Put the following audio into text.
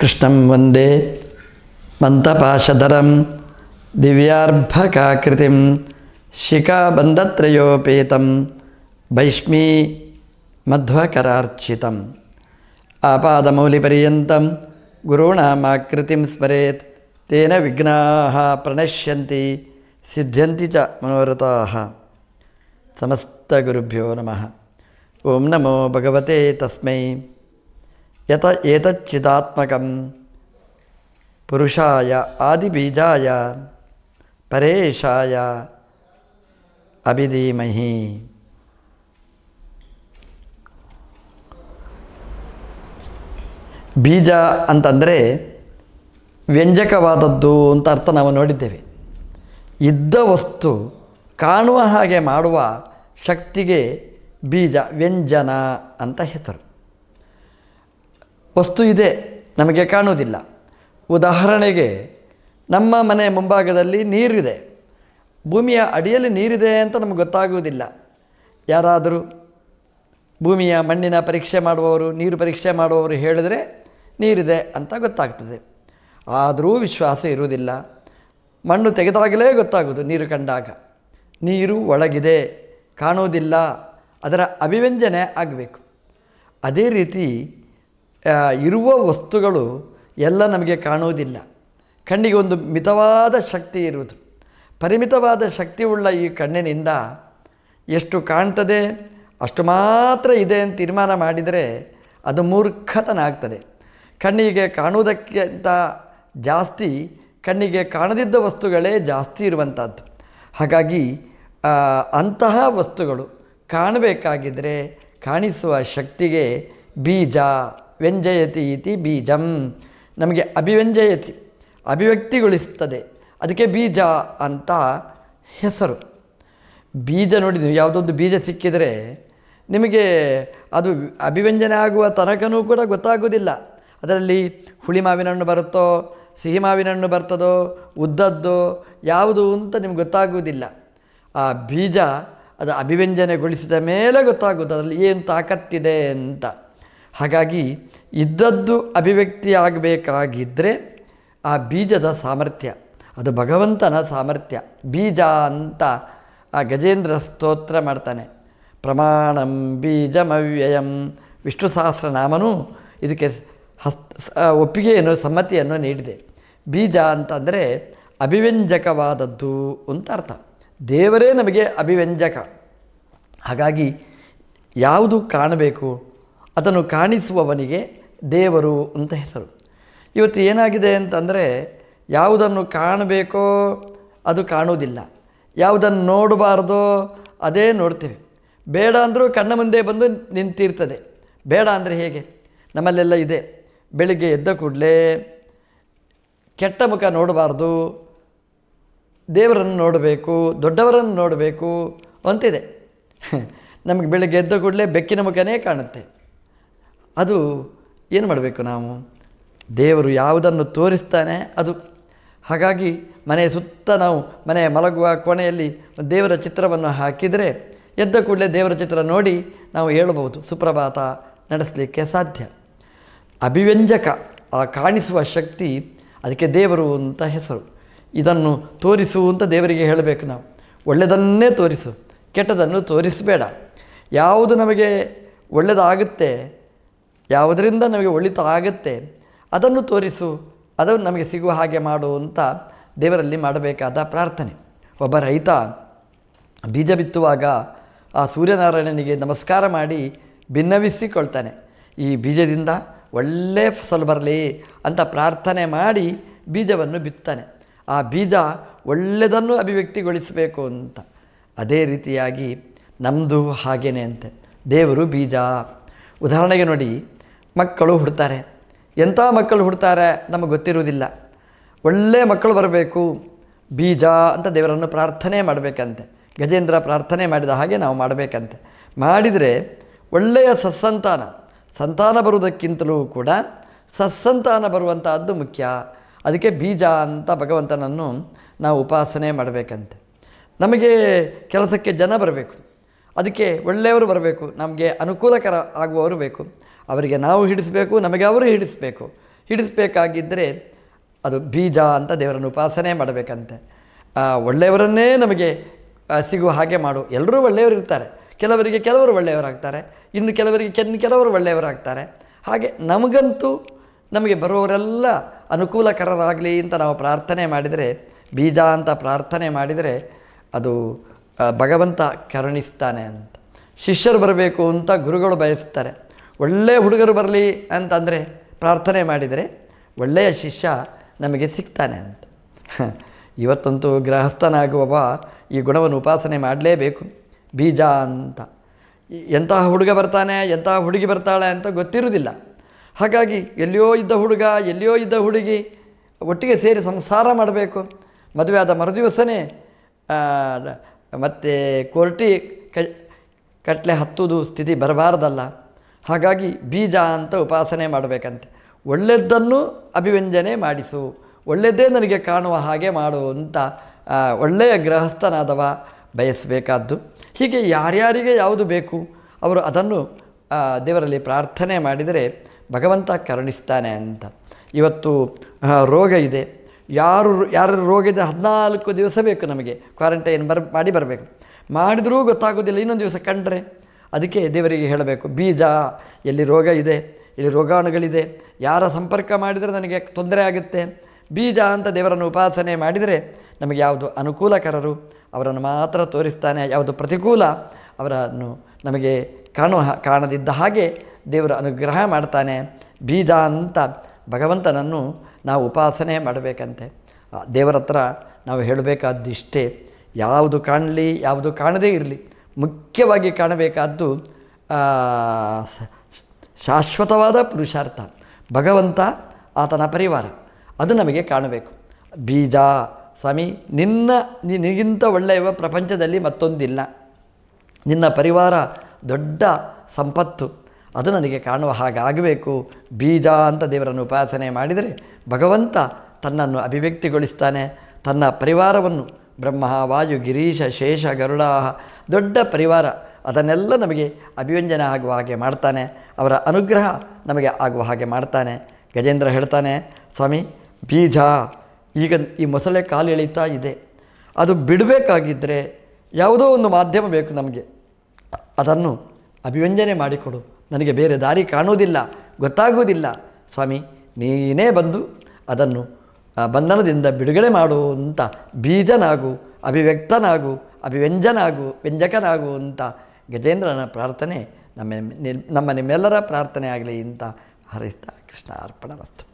कृष्णं वन्दे मन्तपाशधरं दिव्यार्भकाकृतिं शिखाबन्धत्रयोपेतं भैष्मी मध्वकरार्चितम् आपादमौलिपर्यन्तं गुरूणामाकृतिं स्मरेत् तेन विघ्नाः प्रणश्यन्ति सिद्ध्यन्ति च मनोरथाः समस्तगुरुभ्यो नमः ॐ नमो भगवते तस्मै ಯತ ಏತಚ್ಚಿದಾತ್ಮಕಂ ಪುರುಷಾಯ ಆದಿಬೀಜಾಯ ಪರೇಶಾಯ ಅಭಿಧೀಮಹಿ ಬೀಜ ಅಂತಂದರೆ ವ್ಯಂಜಕವಾದದ್ದು ಅಂತ ಅರ್ಥ ನಾವು ನೋಡಿದ್ದೇವೆ ಇದ್ದ ವಸ್ತು ಕಾಣುವ ಹಾಗೆ ಮಾಡುವ ಶಕ್ತಿಗೆ ಬೀಜ ವ್ಯಂಜನ ಅಂತ ಹೆಸರು ವಸ್ತು ಇದೆ ನಮಗೆ ಕಾಣುವುದಿಲ್ಲ ಉದಾಹರಣೆಗೆ ನಮ್ಮ ಮನೆ ಮುಂಭಾಗದಲ್ಲಿ ನೀರಿದೆ ಭೂಮಿಯ ಅಡಿಯಲ್ಲಿ ನೀರಿದೆ ಅಂತ ನಮಗೆ ಗೊತ್ತಾಗುವುದಿಲ್ಲ ಯಾರಾದರೂ ಭೂಮಿಯ ಮಣ್ಣಿನ ಪರೀಕ್ಷೆ ಮಾಡುವವರು ನೀರು ಪರೀಕ್ಷೆ ಮಾಡುವವರು ಹೇಳಿದರೆ ನೀರಿದೆ ಅಂತ ಗೊತ್ತಾಗ್ತದೆ ಆದರೂ ವಿಶ್ವಾಸ ಇರುವುದಿಲ್ಲ ಮಣ್ಣು ತೆಗೆದಾಗಲೇ ಗೊತ್ತಾಗುವುದು ನೀರು ಕಂಡಾಗ ನೀರು ಒಳಗಿದೆ ಕಾಣುವುದಿಲ್ಲ ಅದರ ಅಭಿವ್ಯಂಜನೆ ಆಗಬೇಕು ಅದೇ ರೀತಿ ಇರುವ ವಸ್ತುಗಳು ಎಲ್ಲ ನಮಗೆ ಕಾಣುವುದಿಲ್ಲ ಕಣ್ಣಿಗೆ ಒಂದು ಮಿತವಾದ ಶಕ್ತಿ ಇರುವುದು ಪರಿಮಿತವಾದ ಶಕ್ತಿ ಉಳ್ಳ ಈ ಕಣ್ಣಿನಿಂದ ಎಷ್ಟು ಕಾಣ್ತದೆ ಅಷ್ಟು ಮಾತ್ರ ಇದೆ ಅಂತ ತೀರ್ಮಾನ ಮಾಡಿದರೆ ಅದು ಮೂರ್ಖತನಾಗ್ತದೆ ಕಣ್ಣಿಗೆ ಕಾಣುವುದಕ್ಕಿಂತ ಜಾಸ್ತಿ ಕಣ್ಣಿಗೆ ಕಾಣದಿದ್ದ ವಸ್ತುಗಳೇ ಜಾಸ್ತಿ ಇರುವಂಥದ್ದು ಹಾಗಾಗಿ ಅಂತಹ ವಸ್ತುಗಳು ಕಾಣಬೇಕಾಗಿದ್ದರೆ ಕಾಣಿಸುವ ಶಕ್ತಿಗೆ ಬೀಜ ವ್ಯಂಜಯತಿ ಇತಿ ಬೀಜಂ ನಮಗೆ ಅಭಿವ್ಯಂಜಯತಿ ಅಭಿವ್ಯಕ್ತಿಗೊಳಿಸ್ತದೆ ಅದಕ್ಕೆ ಬೀಜ ಅಂತ ಹೆಸರು ಬೀಜ ನೋಡಿದ್ವಿ ಯಾವುದೊಂದು ಬೀಜ ಸಿಕ್ಕಿದರೆ ನಿಮಗೆ ಅದು ಅಭಿವ್ಯಂಜನೆ ಆಗುವ ತನಕನೂ ಕೂಡ ಗೊತ್ತಾಗೋದಿಲ್ಲ ಅದರಲ್ಲಿ ಹುಳಿ ಮಾವಿನ ಹಣ್ಣು ಬರುತ್ತೋ ಸಿಹಿ ಮಾವಿನ ಹಣ್ಣು ಬರ್ತದೋ ಉದ್ದದ್ದು ಯಾವುದು ಅಂತ ನಿಮ್ಗೆ ಗೊತ್ತಾಗುವುದಿಲ್ಲ ಆ ಬೀಜ ಅದು ಅಭಿವ್ಯಂಜನೆಗೊಳಿಸಿದ ಮೇಲೆ ಗೊತ್ತಾಗುತ್ತೆ ಅದರಲ್ಲಿ ಏನು ತಾಕತ್ತಿದೆ ಅಂತ ಹಾಗಾಗಿ ಇದ್ದದ್ದು ಅಭಿವ್ಯಕ್ತಿಯಾಗಬೇಕಾಗಿದ್ದರೆ ಆ ಬೀಜದ ಸಾಮರ್ಥ್ಯ ಅದು ಭಗವಂತನ ಸಾಮರ್ಥ್ಯ ಬೀಜ ಅಂತ ಆ ಗಜೇಂದ್ರ ಸ್ತೋತ್ರ ಮಾಡ್ತಾನೆ ಪ್ರಮಾಣಂ ಬೀಜಮವ್ಯಯಂ ವಿಷ್ಣು ನಾಮನೂ ಇದಕ್ಕೆ ಹಸ್ ಒಪ್ಪಿಗೆಯನ್ನು ಸಮ್ಮತಿಯನ್ನು ನೀಡಿದೆ ಬೀಜ ಅಂತಂದರೆ ಅಭಿವ್ಯಂಜಕವಾದದ್ದು ಅಂತ ಅರ್ಥ ದೇವರೇ ನಮಗೆ ಅಭಿವ್ಯಂಜಕ ಹಾಗಾಗಿ ಯಾವುದು ಕಾಣಬೇಕು ಅದನ್ನು ಕಾಣಿಸುವವನಿಗೆ ದೇವರು ಅಂತ ಹೆಸರು ಇವತ್ತು ಏನಾಗಿದೆ ಅಂತಂದರೆ ಯಾವುದನ್ನು ಕಾಣಬೇಕೋ ಅದು ಕಾಣೋದಿಲ್ಲ ಯಾವುದನ್ನು ನೋಡಬಾರ್ದೋ ಅದೇ ನೋಡ್ತೇವೆ ಬೇಡ ಅಂದರೂ ಕಣ್ಣ ಮುಂದೆ ಬಂದು ನಿಂತಿರ್ತದೆ ಬೇಡ ಅಂದರೆ ಹೇಗೆ ನಮ್ಮಲ್ಲೆಲ್ಲ ಇದೆ ಬೆಳಿಗ್ಗೆ ಎದ್ದ ಕೂಡಲೇ ಕೆಟ್ಟ ಮುಖ ನೋಡಬಾರ್ದು ದೇವರನ್ನು ನೋಡಬೇಕು ದೊಡ್ಡವರನ್ನು ನೋಡಬೇಕು ಅಂತಿದೆ ನಮಗೆ ಬೆಳಿಗ್ಗೆ ಎದ್ದ ಕೂಡಲೇ ಬೆಕ್ಕಿನ ಮುಖನೇ ಕಾಣುತ್ತೆ ಅದು ಏನು ಮಾಡಬೇಕು ನಾವು ದೇವರು ಯಾವುದನ್ನು ತೋರಿಸ್ತಾನೆ ಅದು ಹಾಗಾಗಿ ಮನೆಯ ಸುತ್ತ ನಾವು ಮನೆ ಮಲಗುವ ಕೋಣೆಯಲ್ಲಿ ದೇವರ ಚಿತ್ರವನ್ನು ಹಾಕಿದರೆ ಎದ್ದ ಕೂಡಲೇ ದೇವರ ಚಿತ್ರ ನೋಡಿ ನಾವು ಹೇಳಬಹುದು ಸುಪ್ರಭಾತ ನಡೆಸಲಿಕ್ಕೆ ಸಾಧ್ಯ ಅಭಿವ್ಯಂಜಕ ಆ ಕಾಣಿಸುವ ಶಕ್ತಿ ಅದಕ್ಕೆ ದೇವರು ಅಂತ ಹೆಸರು ಇದನ್ನು ತೋರಿಸು ಅಂತ ದೇವರಿಗೆ ಹೇಳಬೇಕು ನಾವು ಒಳ್ಳೆಯದನ್ನೇ ತೋರಿಸು ಕೆಟ್ಟದನ್ನು ತೋರಿಸಬೇಡ ಯಾವುದು ನಮಗೆ ಒಳ್ಳೆಯದಾಗುತ್ತೆ ಯಾವುದರಿಂದ ನಮಗೆ ಒಳಿತು ಆಗುತ್ತೆ ಅದನ್ನು ತೋರಿಸು ಅದನ್ನು ನಮಗೆ ಸಿಗುವ ಹಾಗೆ ಮಾಡು ಅಂತ ದೇವರಲ್ಲಿ ಮಾಡಬೇಕಾದ ಪ್ರಾರ್ಥನೆ ಒಬ್ಬ ರೈತ ಬೀಜ ಬಿತ್ತುವಾಗ ಆ ಸೂರ್ಯನಾರಾಯಣನಿಗೆ ನಮಸ್ಕಾರ ಮಾಡಿ ಭಿನ್ನವಿಸಿಕೊಳ್ತಾನೆ ಈ ಬೀಜದಿಂದ ಒಳ್ಳೆಯ ಫಸಲು ಬರಲಿ ಅಂತ ಪ್ರಾರ್ಥನೆ ಮಾಡಿ ಬೀಜವನ್ನು ಬಿತ್ತಾನೆ ಆ ಬೀಜ ಒಳ್ಳೆಯದನ್ನು ಅಭಿವ್ಯಕ್ತಿಗೊಳಿಸಬೇಕು ಅಂತ ಅದೇ ರೀತಿಯಾಗಿ ನಮ್ಮದು ಹಾಗೇನೆ ಅಂತೆ ದೇವರು ಬೀಜ ಉದಾಹರಣೆಗೆ ನೋಡಿ ಮಕ್ಕಳು ಹುಡ್ತಾರೆ ಎಂಥ ಮಕ್ಕಳು ಹುಡ್ತಾರೆ ನಮಗೆ ಗೊತ್ತಿರುವುದಿಲ್ಲ ಒಳ್ಳೆಯ ಮಕ್ಕಳು ಬರಬೇಕು ಬೀಜ ಅಂತ ದೇವರನ್ನು ಪ್ರಾರ್ಥನೆ ಮಾಡಬೇಕಂತೆ ಗಜೇಂದ್ರ ಪ್ರಾರ್ಥನೆ ಮಾಡಿದ ಹಾಗೆ ನಾವು ಮಾಡಬೇಕಂತೆ ಮಾಡಿದರೆ ಒಳ್ಳೆಯ ಸತ್ಸಂತಾನ ಸಂತಾನ ಬರುವುದಕ್ಕಿಂತಲೂ ಕೂಡ ಸತ್ಸಂತಾನ ಬರುವಂತಹದ್ದು ಮುಖ್ಯ ಅದಕ್ಕೆ ಬೀಜ ಅಂತ ಭಗವಂತನನ್ನು ನಾವು ಉಪಾಸನೆ ಮಾಡಬೇಕಂತೆ ನಮಗೆ ಕೆಲಸಕ್ಕೆ ಜನ ಬರಬೇಕು ಅದಕ್ಕೆ ಒಳ್ಳೆಯವರು ಬರಬೇಕು ನಮಗೆ ಅನುಕೂಲಕರ ಆಗುವವರು ಬೇಕು ಅವರಿಗೆ ನಾವು ಹಿಡಿಸಬೇಕು ನಮಗೆ ಅವರು ಹಿಡಿಸಬೇಕು ಹಿಡಿಸಬೇಕಾಗಿದ್ದರೆ ಅದು ಬೀಜ ಅಂತ ದೇವರನ್ನು ಉಪಾಸನೆ ಮಾಡಬೇಕಂತೆ ಒಳ್ಳೆಯವರನ್ನೇ ನಮಗೆ ಸಿಗುವ ಹಾಗೆ ಮಾಡು ಎಲ್ಲರೂ ಒಳ್ಳೆಯವರು ಇರ್ತಾರೆ ಕೆಲವರಿಗೆ ಕೆಲವರು ಒಳ್ಳೆಯವರಾಗ್ತಾರೆ ಇನ್ನು ಕೆಲವರಿಗೆ ಕೆನ್ ಕೆಲವರು ಒಳ್ಳೆಯವರಾಗ್ತಾರೆ ಹಾಗೆ ನಮಗಂತೂ ನಮಗೆ ಬರುವವರೆಲ್ಲ ಅನುಕೂಲಕರರಾಗಲಿ ಅಂತ ನಾವು ಪ್ರಾರ್ಥನೆ ಮಾಡಿದರೆ ಬೀಜ ಅಂತ ಪ್ರಾರ್ಥನೆ ಮಾಡಿದರೆ ಅದು ಭಗವಂತ ಕರುಣಿಸ್ತಾನೆ ಅಂತ ಶಿಷ್ಯರು ಬರಬೇಕು ಅಂತ ಗುರುಗಳು ಬಯಸ್ತಾರೆ ಒಳ್ಳೆಯ ಹುಡುಗರು ಬರಲಿ ಅಂತಂದರೆ ಪ್ರಾರ್ಥನೆ ಮಾಡಿದರೆ ಒಳ್ಳೆಯ ಶಿಷ್ಯ ನಮಗೆ ಸಿಗ್ತಾನೆ ಅಂತ ಇವತ್ತಂತೂ ಗೃಹಸ್ಥನಾಗುವವ ಈ ಗುಣವನ್ನು ಉಪಾಸನೆ ಮಾಡಲೇಬೇಕು ಬೀಜ ಅಂತ ಎಂತಹ ಹುಡುಗ ಬರ್ತಾನೆ ಎಂತಹ ಹುಡುಗಿ ಬರ್ತಾಳೆ ಅಂತ ಗೊತ್ತಿರುವುದಿಲ್ಲ ಹಾಗಾಗಿ ಎಲ್ಲಿಯೋ ಇದ್ದ ಹುಡುಗ ಎಲ್ಲಿಯೋ ಇದ್ದ ಹುಡುಗಿ ಒಟ್ಟಿಗೆ ಸೇರಿ ಸಂಸಾರ ಮಾಡಬೇಕು ಮದುವೆ ಆದ ಮರುದಿವಸನೇ ಮತ್ತು ಕೋರ್ಟಿ ಕ ಕಟ್ಲೆ ಹತ್ತುವುದು ಸ್ಥಿತಿ ಬರಬಾರ್ದಲ್ಲ ಹಾಗಾಗಿ ಬೀಜ ಅಂತ ಉಪಾಸನೆ ಮಾಡಬೇಕಂತೆ ಒಳ್ಳೆಯದನ್ನು ಅಭಿವ್ಯಂಜನೆ ಮಾಡಿಸು ಒಳ್ಳೆಯದೇ ನನಗೆ ಕಾಣುವ ಹಾಗೆ ಮಾಡು ಅಂತ ಒಳ್ಳೆಯ ಗೃಹಸ್ಥನಾದವ ಬಯಸಬೇಕಾದ್ದು ಹೀಗೆ ಯಾರ್ಯಾರಿಗೆ ಯಾವುದು ಬೇಕು ಅವರು ಅದನ್ನು ದೇವರಲ್ಲಿ ಪ್ರಾರ್ಥನೆ ಮಾಡಿದರೆ ಭಗವಂತ ಕರುಣಿಸ್ತಾನೆ ಅಂತ ಇವತ್ತು ರೋಗ ಇದೆ ಯಾರು ಯಾರ ಇದೆ ಹದಿನಾಲ್ಕು ದಿವಸ ಬೇಕು ನಮಗೆ ಕ್ವಾರಂಟೈನ್ ಬರ್ ಮಾಡಿ ಬರಬೇಕು ಮಾಡಿದರೂ ಗೊತ್ತಾಗೋದಿಲ್ಲ ಇನ್ನೊಂದು ದಿವಸ ಕಂಡ್ರೆ ಅದಕ್ಕೆ ದೇವರಿಗೆ ಹೇಳಬೇಕು ಬೀಜ ಎಲ್ಲಿ ರೋಗ ಇದೆ ಇಲ್ಲಿ ರೋಗಾಣುಗಳಿದೆ ಯಾರ ಸಂಪರ್ಕ ಮಾಡಿದರೆ ನನಗೆ ತೊಂದರೆ ಆಗುತ್ತೆ ಬೀಜ ಅಂತ ದೇವರನ್ನು ಉಪಾಸನೆ ಮಾಡಿದರೆ ನಮಗೆ ಯಾವುದು ಅನುಕೂಲಕರರು ಅವರನ್ನು ಮಾತ್ರ ತೋರಿಸ್ತಾನೆ ಯಾವುದು ಪ್ರತಿಕೂಲ ಅವರನ್ನು ನಮಗೆ ಕಾಣುವ ಕಾಣದಿದ್ದ ಹಾಗೆ ದೇವರು ಅನುಗ್ರಹ ಮಾಡ್ತಾನೆ ಬೀಜ ಅಂತ ಭಗವಂತನನ್ನು ನಾವು ಉಪಾಸನೆ ಮಾಡಬೇಕಂತೆ ದೇವರ ಹತ್ರ ನಾವು ಹೇಳಬೇಕಾದ್ದಿಷ್ಟೇ ಯಾವುದು ಕಾಣಲಿ ಯಾವುದು ಕಾಣದೇ ಇರಲಿ ಮುಖ್ಯವಾಗಿ ಕಾಣಬೇಕಾದ್ದು ಶಾಶ್ವತವಾದ ಪುರುಷಾರ್ಥ ಭಗವಂತ ಆತನ ಪರಿವಾರ ಅದು ನಮಗೆ ಕಾಣಬೇಕು ಬೀಜ ಸ್ವಾಮಿ ನಿನ್ನ ನಿನಗಿಂತ ಒಳ್ಳೆಯವ ಪ್ರಪಂಚದಲ್ಲಿ ಮತ್ತೊಂದಿಲ್ಲ ನಿನ್ನ ಪರಿವಾರ ದೊಡ್ಡ ಸಂಪತ್ತು ಅದು ನನಗೆ ಕಾಣುವ ಹಾಗಾಗಬೇಕು ಬೀಜ ಅಂತ ದೇವರನ್ನು ಉಪಾಸನೆ ಮಾಡಿದರೆ ಭಗವಂತ ತನ್ನನ್ನು ಅಭಿವ್ಯಕ್ತಿಗೊಳಿಸ್ತಾನೆ ತನ್ನ ಪರಿವಾರವನ್ನು ಬ್ರಹ್ಮ ವಾಯು ಗಿರೀಶ ಶೇಷ ಗರುಡಾಹ ದೊಡ್ಡ ಪರಿವಾರ ಅದನ್ನೆಲ್ಲ ನಮಗೆ ಅಭಿವ್ಯಂಜನೆ ಆಗುವ ಹಾಗೆ ಮಾಡ್ತಾನೆ ಅವರ ಅನುಗ್ರಹ ನಮಗೆ ಆಗುವ ಹಾಗೆ ಮಾಡ್ತಾನೆ ಗಜೇಂದ್ರ ಹೇಳ್ತಾನೆ ಸ್ವಾಮಿ ಬೀಜ ಈಗ ಈ ಮೊಸಳೆ ಕಾಲು ಎಳೀತಾ ಇದೆ ಅದು ಬಿಡಬೇಕಾಗಿದ್ದರೆ ಯಾವುದೋ ಒಂದು ಮಾಧ್ಯಮ ಬೇಕು ನಮಗೆ ಅದನ್ನು ಅಭಿವ್ಯಂಜನೆ ಮಾಡಿಕೊಡು ನನಗೆ ಬೇರೆ ದಾರಿ ಕಾಣುವುದಿಲ್ಲ ಗೊತ್ತಾಗುವುದಿಲ್ಲ ಸ್ವಾಮಿ ನೀನೇ ಬಂದು ಅದನ್ನು ಬಂಧನದಿಂದ ಬಿಡುಗಡೆ ಮಾಡುವಂಥ ಬೀಜನಾಗು ಅಭಿವ್ಯಕ್ತನಾಗು ಅಭಿವ್ಯಂಜನಾಗು ವ್ಯಂಜಕನಾಗು ಅಂತ ಗಜೇಂದ್ರನ ಪ್ರಾರ್ಥನೆ ನಮ್ಮ ನಿಮ್ಮೆಲ್ಲರ ಪ್ರಾರ್ಥನೆ ಆಗಲಿ ಅಂತ ಹರಿಸ್ತಾ ಕೃಷ್ಣ ಅರ್ಪಣ ಮತ್ತು